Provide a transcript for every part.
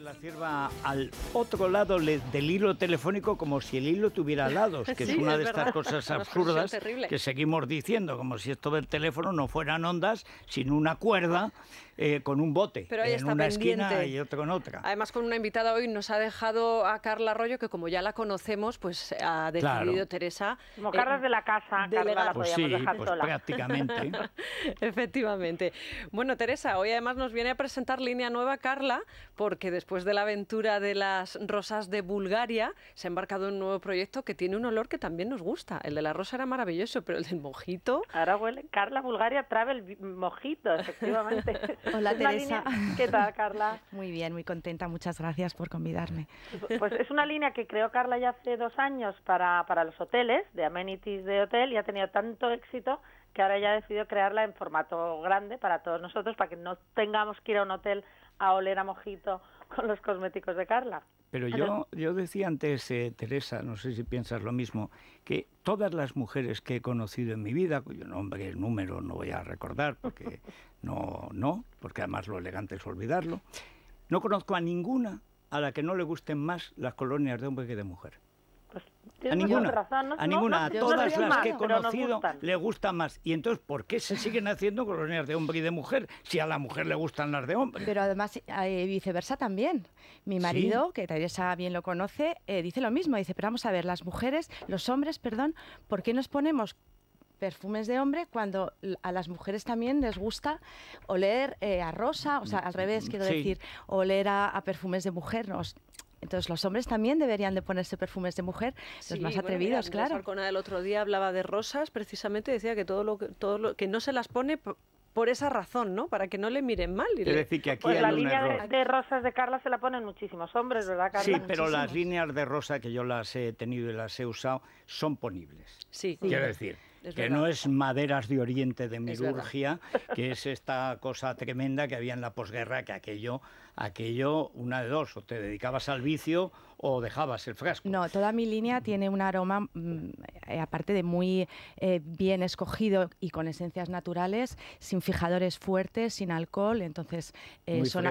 la cierva al otro lado del hilo telefónico como si el hilo tuviera lados, que es una de estas cosas absurdas que seguimos diciendo, como si esto del teléfono no fueran ondas, sino una cuerda eh, con un bote Pero ahí en una esquina y otro en otra. Además, con una invitada hoy nos ha dejado a Carla Arroyo, que como ya la conocemos, pues eh, ha decidido Teresa. Como eh, Carla de la casa, Carla la pues sí, pues Prácticamente. Efectivamente. Bueno, Teresa, hoy además nos viene a presentar línea nueva Carla, porque después de la aventura de las rosas de Bulgaria, se ha embarcado en un nuevo proyecto que tiene un olor que también nos gusta. El de la rosa era maravilloso, pero el del mojito. Ahora huele Carla Bulgaria Travel Mojito, efectivamente. Hola Teresa. ¿Qué tal, Carla? Muy bien, muy contenta. Muchas gracias por convidarme. Pues es una línea que creó Carla ya hace dos años para, para los hoteles, de amenities de hotel, y ha tenido tanto éxito que ahora ya ha decidido crearla en formato grande para todos nosotros, para que no tengamos que ir a un hotel a oler a mojito con los cosméticos de Carla. Pero yo, yo decía antes, eh, Teresa, no sé si piensas lo mismo, que todas las mujeres que he conocido en mi vida, cuyo nombre, el número no voy a recordar porque No, no, porque además lo elegante es olvidarlo. No conozco a ninguna a la que no le gusten más las colonias de hombre que de mujer. Pues a ninguna, a ninguna, todas las que he conocido le gustan más. Y entonces, ¿por qué se siguen haciendo colonias de hombre y de mujer si a la mujer le gustan las de hombre? Pero además, eh, viceversa también. Mi marido, que Teresa bien lo conoce, eh, dice lo mismo. Dice, pero vamos a ver, las mujeres, los hombres, perdón, ¿por qué nos ponemos perfumes de hombre cuando a las mujeres también les gusta oler eh, a rosa, o sea, al mm, revés, quiero decir, oler a, perfumes de mujer. entonces los hombres también deberían de ponerse perfumes de mujer, los más atrevidos, claro claro. el otro día hablaba de rosas, precisamente decía que todo lo que, todo lo, que no se las pone por esa razón, ¿no? Para que no le miren mal. Y decir, que aquí pues la línea De, rosas de Carla se la ponen muchísimos hombres, ¿verdad, Sí, pero las líneas de rosa que yo las he tenido y las he usado son ponibles. Sí. sí. Quiero decir, que no es maderas de oriente de Mirurgia, que es esta cosa tremenda que había en la posguerra, que aquello aquello una de dos, o te dedicabas al vicio o dejabas el frasco. No, toda mi línea mm. tiene un aroma, mm, eh, aparte de muy eh, bien escogido y con esencias naturales, sin fijadores fuertes, sin alcohol, entonces eh, son,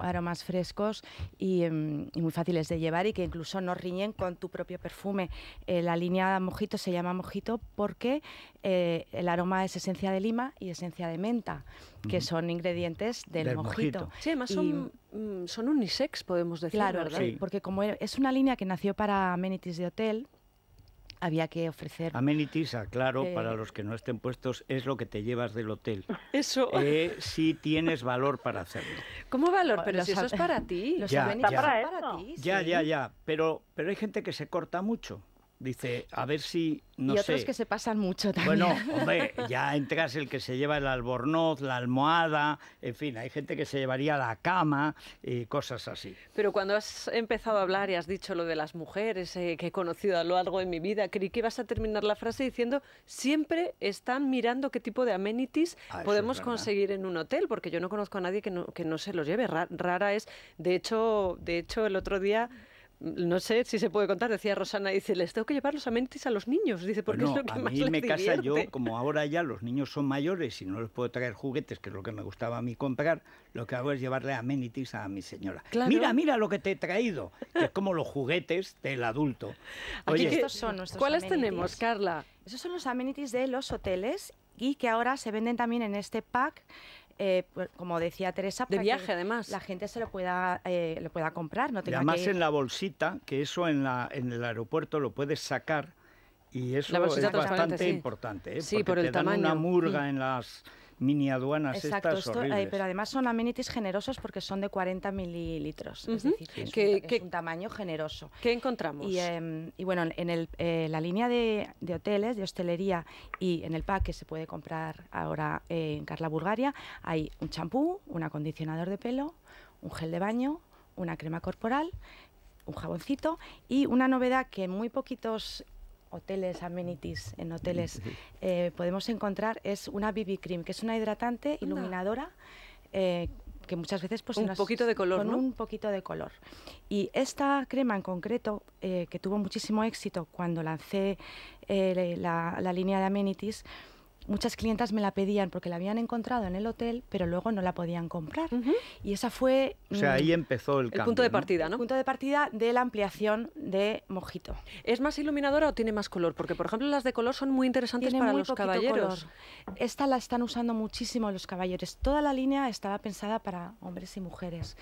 aromas frescos em, y, muy fáciles de llevar y que incluso no riñen con tu propio perfume. la línea mojito se llama mojito porque eh, el aroma es esencia de lima y esencia de menta, que son ingredientes del, mojito. Sí, además mm, son, unisex, podemos decir, claro, ¿verdad? porque como es una línea que nació para amenities de hotel, había que ofrecer. Amenities, ah, claro, para los que no estén puestos, es lo que te llevas del hotel. Eso. Eh, si tienes valor para hacerlo. ¿Cómo valor? Pero si eso es para ti. Los ya, ya. Para ya, ya, ya. Pero, pero hay gente que se corta mucho. Dice, a ver si, no y otros que se pasan mucho también. Bueno, hombre, ya entras el que se lleva el albornoz, la almohada, en fin, hay gente que se llevaría la cama y cosas así. Pero cuando has empezado a hablar y has dicho lo de las mujeres eh, que he conocido a lo largo de mi vida, creí que ibas a terminar la frase diciendo, siempre están mirando qué tipo de amenities ah, podemos conseguir en un hotel, porque yo no conozco a nadie que no, que no se los lleve. Rara es, de hecho, de hecho el otro día no sé si se puede contar, decía Rosana, dice, les tengo que llevar los amenities a los niños, dice, porque a mí me casa yo, como ahora ya los niños son mayores y no les puedo traer juguetes, que es lo que me gustaba a mí comprar, lo que hago es llevarle amenities a mi señora. Mira, mira lo que te he traído, que es como los juguetes del adulto. Aquí estos son nuestros ¿Cuáles tenemos, Carla? Esos son los amenities de los hoteles y que ahora se venden también en este pack eh, pues, como decía Teresa, para viaje que además. La gente se lo pueda, eh, lo pueda comprar, no además en la bolsita, que eso en, la, en el aeropuerto lo puedes sacar y eso es bastante importante, ¿eh? sí, por el te dan una murga en las mini aduanas estas eh, pero además son amenities generosos porque son de 40 mililitros, es decir, es, un, tamaño generoso. ¿Qué encontramos? Y, em, bueno, en eh, la línea de, de, hoteles, de hostelería y en el pack que se puede comprar ahora eh, en Carla Bulgaria, hay un champú, un acondicionador de pelo, un gel de baño, una crema corporal, un jaboncito y una novedad que muy poquitos hoteles, amenities, en hoteles, eh, podemos encontrar es una BB Cream, que es una hidratante iluminadora. Eh, que muchas veces pues un poquito de color, con un poquito de color. Y esta crema en concreto eh, que tuvo muchísimo éxito cuando lancé la, la, línea de amenities muchas clientas me la pedían porque la habían encontrado en el hotel, pero luego no la podían comprar. Y esa fue... O sea, ahí mm, empezó el, punto de partida, ¿no? El punto de partida de la ampliación de Mojito. ¿Es más iluminadora o tiene más color? Porque, por ejemplo, las de color son muy interesantes para los caballeros. Color. Esta la están usando muchísimo los caballeros. Toda la línea estaba pensada para hombres y mujeres.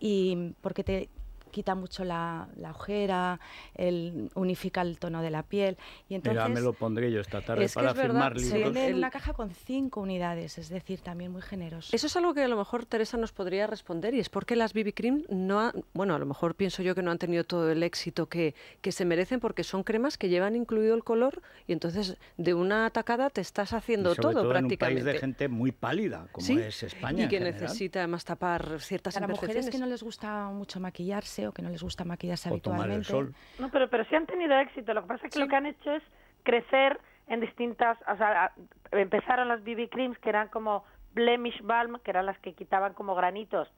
Y porque te quita mucho la, ojera, el, unifica el tono de la piel. Y entonces, me lo pondré yo esta tarde es para que es firmar verdad, Se vende en una caja con cinco unidades, es decir, también muy generoso. Eso es algo que a lo mejor Teresa nos podría responder y es porque las BB Cream no han, bueno, a lo mejor pienso yo que no han tenido todo el éxito que, que se merecen porque son cremas que llevan incluido el color y entonces de una atacada te estás haciendo sobre todo, en prácticamente. un país de gente muy pálida como es España. Y que necesita además tapar ciertas las mujeres que no les gusta mucho maquillarse o que no les gusta maquillarse o Tomar el sol. No, pero, pero sí han tenido éxito. Lo que pasa es que lo que han hecho es crecer en distintas. O sea, empezaron las BB Creams que eran como Blemish Balm, que eran las que quitaban como granitos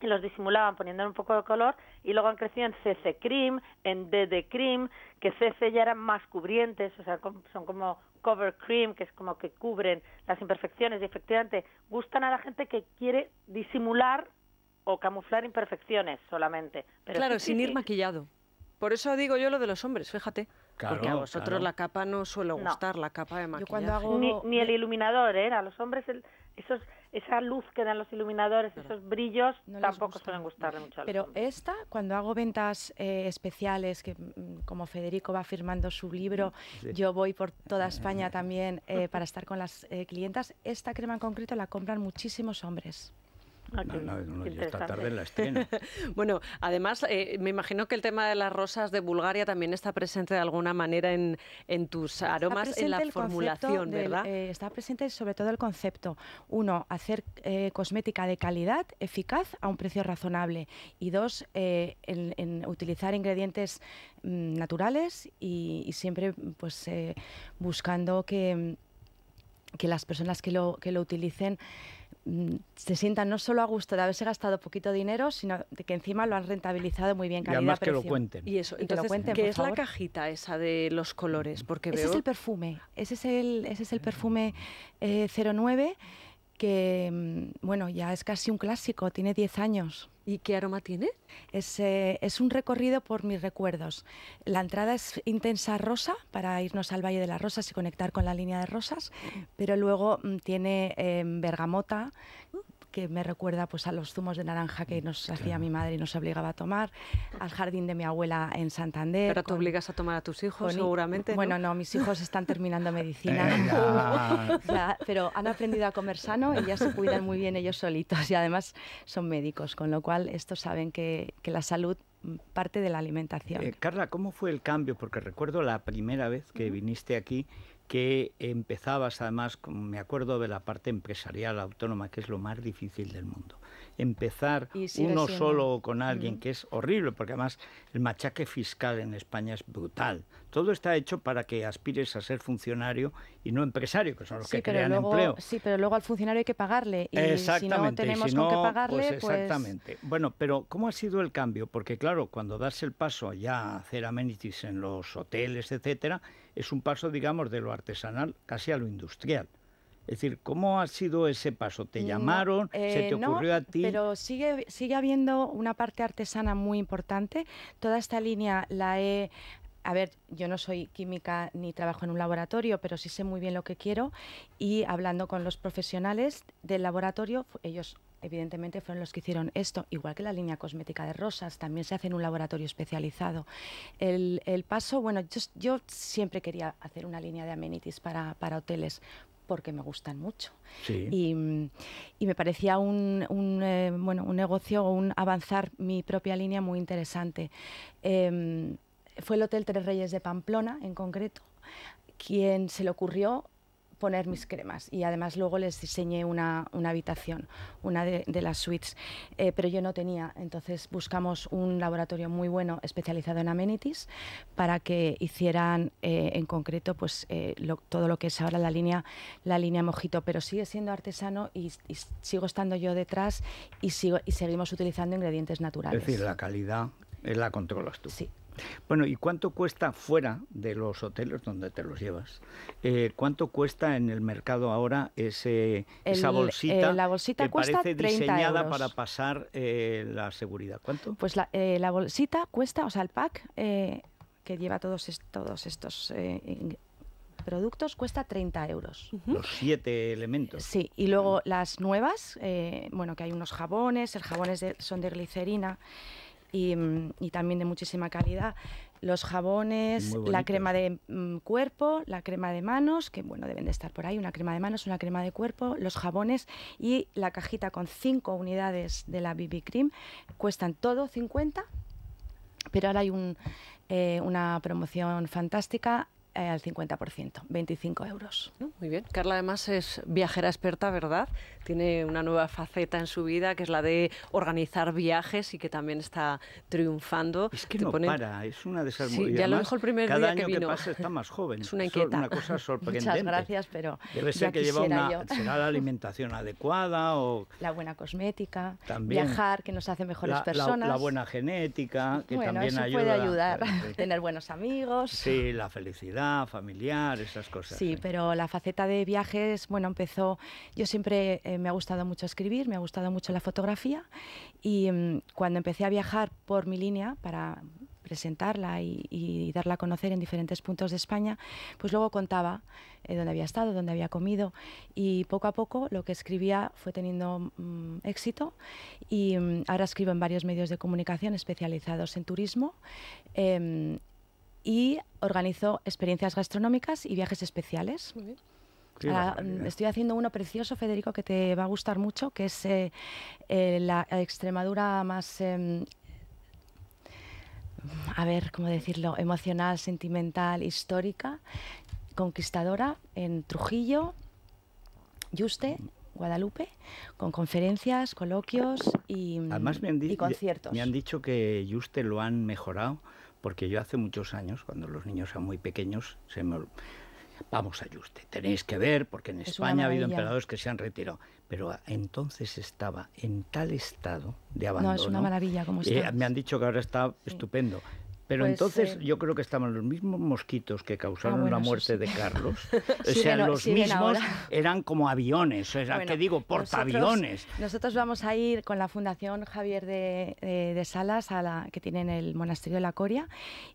y los disimulaban poniendo un poco de color y luego han crecido en CC Cream, en DD Cream, que CC ya eran más cubrientes, o sea, son como cover cream, que es como que cubren las imperfecciones y efectivamente gustan a la gente que quiere disimular o camuflar imperfecciones solamente. Pero claro, sin ir maquillado. Por eso digo yo lo de los hombres, fíjate. porque a vosotros la capa no suele gustar, la capa de maquillaje. ni, el iluminador, ¿eh? A los hombres esos, esa luz que dan los iluminadores, esos brillos, tampoco suelen gustarle mucho a los Pero esta, cuando hago ventas eh, especiales, que mm, como Federico va firmando su libro, yo voy por toda España también eh, para estar con las eh, clientas, esta crema en concreto la compran muchísimos hombres. Ah, bueno, además, eh, me imagino que el tema de las rosas de Bulgaria también está presente de alguna manera en, tus aromas, en la formulación, ¿verdad? Eh, está presente sobre todo el concepto. Uno, hacer eh, cosmética de calidad, eficaz, a un precio razonable. Y dos, en, utilizar ingredientes mm, naturales y, y, siempre pues buscando que mm, que las personas que lo, que lo utilicen mm, se sientan no solo a gusto de haberse gastado poquito dinero, sino de que encima lo han rentabilizado muy bien. y además que lo cuenten. Y eso, y que es la cajita esa de los colores? Porque ese es el perfume, ese es el, ese es el perfume 09 eh, que, mm, bueno, ya es casi un clásico, tiene 10 años. ¿Y qué aroma tiene? Es, eh, es, un recorrido por mis recuerdos. La entrada es intensa rosa para irnos al Valle de las Rosas y conectar con la línea de rosas, pero luego mm, tiene eh, bergamota, que me recuerda pues, a los zumos de naranja que nos hacía mi madre y nos obligaba a tomar, al jardín de mi abuela en Santander. Pero te obligas a tomar a tus hijos, seguramente. Bueno, no, mis hijos están terminando medicina. Eh, pero han aprendido a comer sano y ya se cuidan muy bien ellos solitos y además son médicos, con lo cual estos saben que, la salud mm, parte de la alimentación. Eh, Carla, ¿cómo fue el cambio? Porque recuerdo la primera vez que viniste aquí que empezabas además, me acuerdo de la parte empresarial autónoma, que es lo más difícil del mundo. Empezar uno solo o con alguien, que es horrible, porque además el machaque fiscal en España es brutal. Todo está hecho para que aspires a ser funcionario y no empresario, que son los que crean empleo. Sí, pero luego al funcionario hay que pagarle. Y exactamente. Si no tenemos que pues pagarle, pues exactamente. Bueno, pero ¿cómo ha sido el cambio? Porque claro, cuando das el paso ya a hacer amenities en los hoteles, etcétera, es un paso, digamos, de lo artesanal casi a lo industrial. Es decir, ¿cómo ha sido ese paso? ¿Te llamaron? ¿Se eh, te ocurrió a ti? Pero sigue, sigue habiendo una parte artesana muy importante. Toda esta línea la he a ver, yo no soy química ni trabajo en un laboratorio, pero sí sé muy bien lo que quiero y hablando con los profesionales del laboratorio, ellos evidentemente fueron los que hicieron esto, igual que la línea cosmética de rosas, también se hace en un laboratorio especializado. El, paso, bueno, yo, siempre quería hacer una línea de amenities para, hoteles porque me gustan mucho. Y, me parecía un, eh, bueno, un negocio un avanzar mi propia línea muy interesante. Em, fue el Hotel Tres Reyes de Pamplona, en concreto, quien se le ocurrió poner mis cremas y además luego les diseñé una, habitación, una de, las suites, eh, pero yo no tenía, entonces buscamos un laboratorio muy bueno especializado en amenities para que hicieran eh, en concreto pues eh, todo lo que es ahora la línea, la línea mojito, pero sigue siendo artesano y, sigo estando yo detrás y, sigo, y seguimos utilizando ingredientes naturales. Es decir, la calidad la controlas tú. Sí. Bueno, ¿y cuánto cuesta fuera de los hoteles donde te los llevas? Eh, ¿Cuánto cuesta en el mercado ahora ese, esa bolsita? Eh, la bolsita que cuesta parece diseñada para pasar eh, la seguridad. ¿Cuánto? Pues la, bolsita cuesta, o sea, el pack que lleva todos, todos estos productos cuesta 30 euros. Los siete elementos. Sí, y luego mm. las nuevas, bueno, que hay unos jabones, el jabones son de glicerina, Mm, y, también de muchísima calidad. Los jabones, la crema de mm, cuerpo, la crema de manos, que bueno, deben de estar por ahí, una crema de manos, una crema de cuerpo, los jabones y la cajita con 5 unidades de la BB Cream cuestan todo 50, pero ahora hay eh, una promoción fantástica eh, al 50%, 25 euros. Mm, muy bien. Carla además es viajera experta, ¿verdad? Tiene una nueva faceta en su vida que es la de organizar viajes y que también está triunfando. Es que no para, es una de esas sí, lo dijo el primer día que, vino. que, pasa está más joven. Es una inquieta. Una cosa sorprendente. Muchas gracias, pero Debe ser que lleva una... Yo. ¿Será la alimentación adecuada o...? La buena cosmética, también. viajar, que nos hace mejores personas. La, buena genética, que también ayuda. puede ayudar tener buenos amigos. Sí, la felicidad familiar, esas cosas. Sí, pero la faceta de viajes, bueno, empezó, yo siempre eh, me ha gustado mucho escribir, me ha gustado mucho la fotografía y mm, cuando empecé a viajar por mi línea para presentarla y, darla a conocer en diferentes puntos de España, pues luego contaba eh, dónde había estado, dónde había comido y poco a poco lo que escribía fue teniendo mm, éxito y mm, ahora escribo en varios medios de comunicación especializados en turismo em, y organizo experiencias gastronómicas y viajes especiales. Mm, estoy haciendo uno precioso, Federico, que te va a gustar mucho, que es eh, eh, la Extremadura más... Em, a ver, ¿cómo decirlo? Emocional, sentimental, histórica, conquistadora en Trujillo, Yuste, Guadalupe, con conferencias, coloquios y, Además y conciertos. Me han dicho que Yuste lo han mejorado porque yo hace muchos años, cuando los niños eran muy pequeños, se me... Vamos a Yuste, tenéis que ver, porque en España ha habido emperadores que se han retirado. Pero entonces estaba en tal estado de abandono. No, es una maravilla como está. me han dicho que ahora está estupendo, pero pues, entonces eh, yo creo que estaban los mismos mosquitos que causaron ah, la muerte de Carlos. o sea, los mismos eran como aviones, o sea, que digo, portaaviones. Nosotros, vamos a ir con la Fundación Javier de, Salas, a la, que tienen el monasterio de la Coria,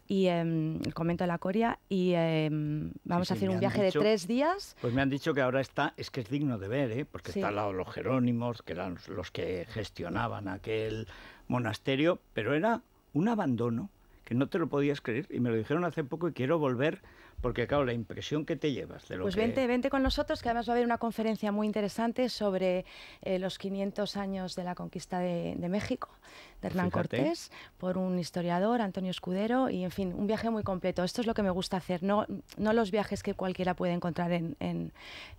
y em, el convento de la Coria, y em, vamos a hacer un viaje de tres días. Pues me han dicho que ahora está, es que es digno de ver, ¿eh? porque está al lado los jerónimos, que eran los que gestionaban aquel monasterio, pero era un abandono no te lo podías creer y me lo dijeron hace poco y quiero volver porque claro, la impresión que te llevas de lo pues que... Pues vente, con nosotros, que además va a haber una conferencia muy interesante sobre eh, los 500 años de la conquista de, México, de Hernán Cortés, por un historiador, Antonio Escudero, y en fin, un viaje muy completo. Esto es lo que me gusta hacer, no, no los viajes que cualquiera puede encontrar en,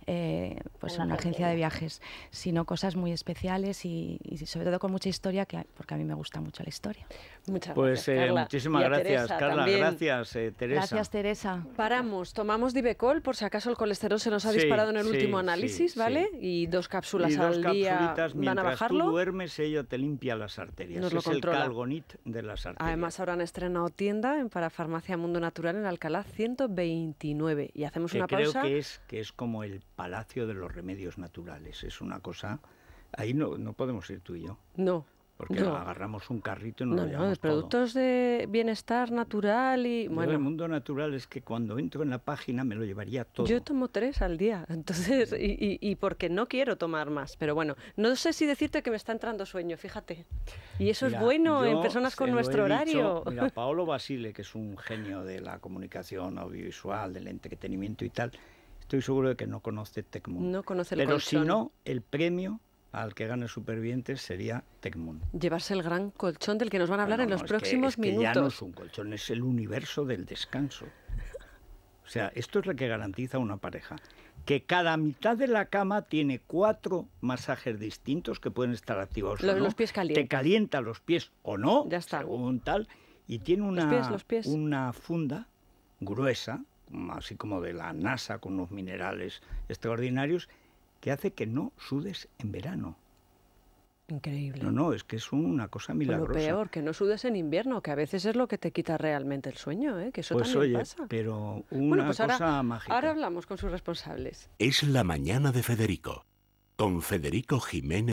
eh, pues en una agencia de viajes, sino cosas muy especiales y, sobre todo con mucha historia, que, porque a mí me gusta mucho la historia. Muchas pues, gracias. Pues muchísimas gracias, Carla. Gracias, Teresa. Gracias, Teresa tomamos Divecol por si acaso el colesterol se nos ha disparado en el último análisis, ¿vale? Y dos cápsulas al día van a bajarlo. Tú duermes, ello te limpia las arterias. Nos es el Calgonit de las arterias. Además, ahora han estrenado tienda en farmacia Mundo Natural en Alcalá 129. Y hacemos una creo pausa. Creo que es, que es como el palacio de los remedios naturales. Es una cosa. Ahí no, no podemos ir tú y yo. No. Porque agarramos un carrito y nos lo llevamos no, productos de bienestar natural y... Bueno, el mundo natural es que cuando entro en la página me lo llevaría todo. Yo tomo tres al día, entonces, y, y, porque no quiero tomar más. Pero bueno, no sé si decirte que me está entrando sueño, fíjate. Y eso es bueno en personas con nuestro horario. mira, Paolo Basile, que es un genio de la comunicación audiovisual, del entretenimiento y tal, estoy seguro de que no conoce Tecmo. No conoce el Pero si no, el premio al que gane supervivientes sería Tecmun. Llevarse el gran colchón del que nos van a hablar en los próximos minutos. ya no es un colchón, es el universo del descanso. O sea, esto es lo que garantiza una pareja. Que cada mitad de la cama tiene cuatro masajes distintos que pueden estar activos Los, o los pies calientes. Te calienta los pies o no, ya está. según tal. Y tiene una, una funda gruesa, así como de la NASA, con unos minerales extraordinarios, que hace que no sudes en verano. Increíble. No, no, es que es una cosa pues milagrosa. lo peor, que no sudes en invierno, que a veces es lo que te quita realmente el sueño, ¿eh? que eso pues también oye, Pero una pues cosa mágica. Ahora hablamos con sus responsables. Es la mañana de Federico, con Federico Jiménez.